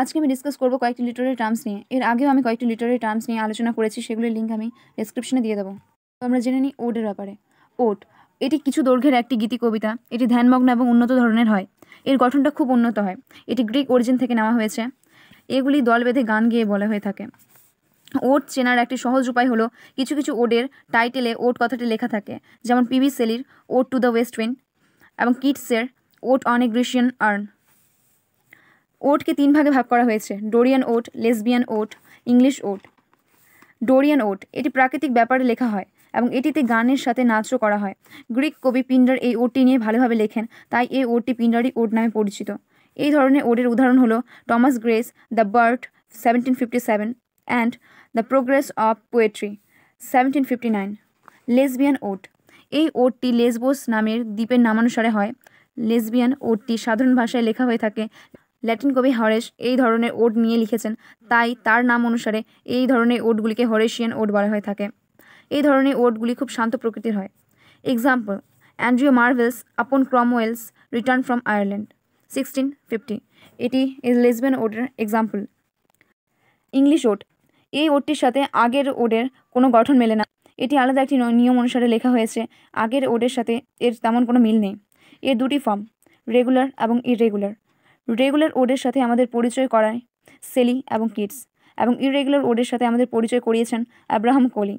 আজকে আমি ডিসকাস করবো কয়েকটি লিটারের টার্মস নিয়ে এর আগেও আমি কয়েকটি লিটারের টার্মস নিয়ে আলোচনা করেছি সেগুলির লিঙ্ক আমি ডেসক্রিপশনে দিয়ে দেবো তো আমরা জেনে নিই ওডের ব্যাপারে ওট এটি কিছু দৈর্ঘ্যের একটি গীতি কবিতা এটি ধ্যানমগ্ন এবং উন্নত ধরনের হয় এর গঠনটা খুব উন্নত হয় এটি গ্রিক অরিজিন থেকে নেওয়া হয়েছে এগুলি দল বেঁধে গান গেয়ে বলা হয়ে থাকে ওট চেনার একটি সহজ উপায় হলো কিছু কিছু ওডের টাইটেলে ওট কথাটি লেখা থাকে যেমন পিবি সেলির ode to the west wind এবং কিটসের ওট অন এ গ্রিশিয়ান আর্ন ওটকে তিন ভাগে ভাগ করা হয়েছে Dorian ode Lesbian ode English ode Dorian ode এটি প্রাকৃতিক ব্যাপারে লেখা হয় এবং এটিতে গানের সাথে নাচও করা হয় গ্রিক কবি পিন্ডার এই ওটটি নিয়ে ভালোভাবে লেখেন তাই এই ওটটি পিন্ডারি ওট নামে পরিচিত এই ধরনের ওটের উদাহরণ হলো Thomas Gray's the Bard seventeen fifty seven and the Progress of Poetry seventeen fifty nine Lesbian ode এই ওটটি লেসবোস নামের দ্বীপের নামানুসারে হয় লেসবিয়ান ওটটি সাধারণ ভাষায় লেখা হয়ে থাকে ল্যাটিন কবি হরেশ এই ধরনের ওড নিয়ে লিখেছেন তাই তার নাম অনুসারে এই ধরনের ওডগুলিকে হরেশিয়ান ওড বলা হয়ে থাকে এই ধরনের ওডগুলি খুব শান্ত প্রকৃতির হয় example Andrew Marvell's upon Cromwell's return from Ireland sixteen fifty এটি লেসবেন ওডের এক্সাম্পল ইংলিশ ওড এই ওডটির সাথে আগের ওডের কোনো গঠন মেলে না এটি আলাদা একটি নিয়ম অনুসারে লেখা হয়েছে আগের ওডের সাথে এর তেমন কোনো মিল নেই এর দুটি ফর্ম রেগুলার এবং ইরেগুলার রেগুলার ওডের সাথে আমাদের পরিচয় করায় সেলি এবং কিডস এবং ইরেগুলার ওডের সাথে আমাদের পরিচয় করিয়েছেন অ্যাব্রাহাম কোলি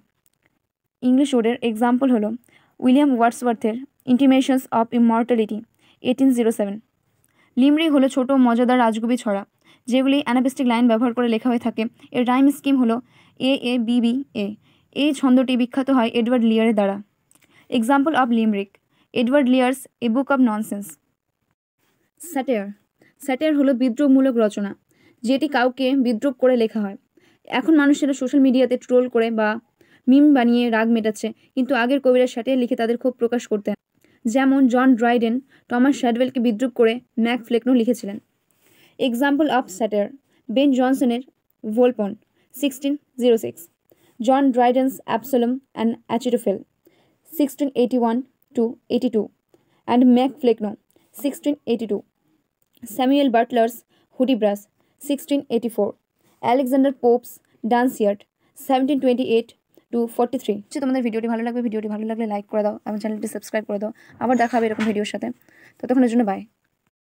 ইংলিশ ওডের এক্সাম্পল হলো উইলিয়াম ওয়ার্ডসওয়ার্থের Intimations of Immortality eighteen zero seven limerick হলো ছোট মজাদার রাজগুবি ছড়া যেগুলি অ্যানাপিস্টিক লাইন ব্যবহার করে লেখা হয়ে থাকে এর রাইম স্কিম হলো এ এ বি বি এ এই ছন্দটি বিখ্যাত হয় এডওয়ার্ড লিয়ারের দ্বারা example of limerick Edward Lear's a book of nonsense satire satire হলো বিদ্রোহমূলক রচনা যেটি কাউকে বিদ্রোপ করে লেখা হয় এখন মানুষেরা সোশ্যাল মিডিয়াতে ট্রোল করে বা মিম বানিয়ে রাগ মেটাচ্ছে কিন্তু আগের কবিরা স্যাটেয়ার লিখে তাদের ক্ষোভ প্রকাশ করতেন যেমন জন ড্রাইডেন টমাস শ্যাডওয়েলকে বিদ্রুপ করে ম্যাক ফ্লেকনো লিখেছিলেন এক্সাম্পল অফ স্যাটার বেন জনসনের Volpone sixteen zero six John Dryden's Absalom and Achitophel sixteen eighty one to eighty two and Mac Flecknoe sixteen eighty two Samuel Butler's Hudibras sixteen eighty four Alexander Pope's Dunciad seventeen twenty eight to forty three হচ্ছে তোমাদের ভিডিওটি ভালো লাগবে ভিডিওটি ভালো লাগলে like করে দাও আমার চ্যানেলটি সাবস্ক্রাইব করে দাও আবার দেখাবে এরকম ভিডিওর সাথে তো তখন জন্য বাই